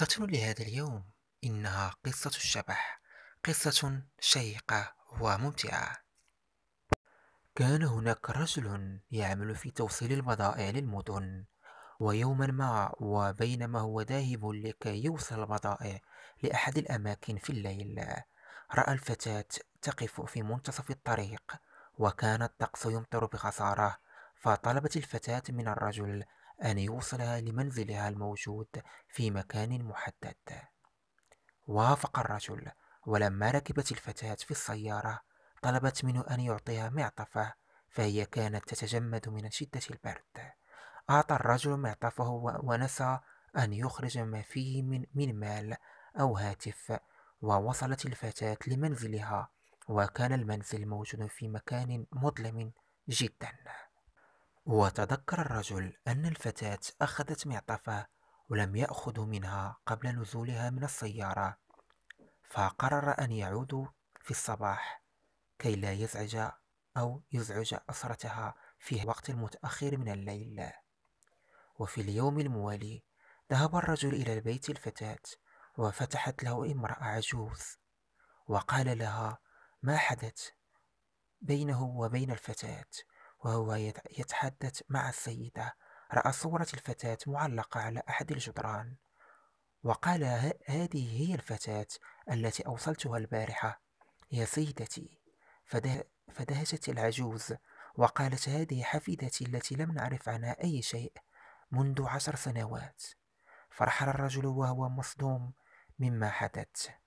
قصتنا لهذا اليوم إنها قصة الشبح قصة شيقة وممتعة كان هناك رجل يعمل في توصيل البضائع للمدن ويوما ما وبينما هو ذاهب لكي يوصل البضائع لأحد الأماكن في الليل رأى الفتاة تقف في منتصف الطريق وكان الطقس يمطر بخسارة فطلبت الفتاة من الرجل أن يوصلها لمنزلها الموجود في مكان محدد وافق الرجل ولما ركبت الفتاة في السيارة طلبت منه أن يعطيها معطفه فهي كانت تتجمد من شدة البرد أعطى الرجل معطفه ونسى أن يخرج ما فيه من, من مال أو هاتف ووصلت الفتاة لمنزلها وكان المنزل موجود في مكان مظلم جداً وتذكر الرجل أن الفتاة أخذت معطفه ولم يأخذ منها قبل نزولها من السيارة فقرر أن يعود في الصباح كي لا يزعج أو يزعج أسرتها في وقت متأخر من الليل وفي اليوم الموالي ذهب الرجل إلى بيت الفتاة وفتحت له امرأة عجوز وقال لها ما حدث بينه وبين الفتاة وهو يتحدث مع السيدة رأى صورة الفتاة معلقة على أحد الجدران وقال هذه هي الفتاة التي أوصلتها البارحة يا سيدتي فدهشت العجوز وقالت هذه حفيدتي التي لم نعرف عنها أي شيء منذ عشر سنوات فرحل الرجل وهو مصدوم مما حدث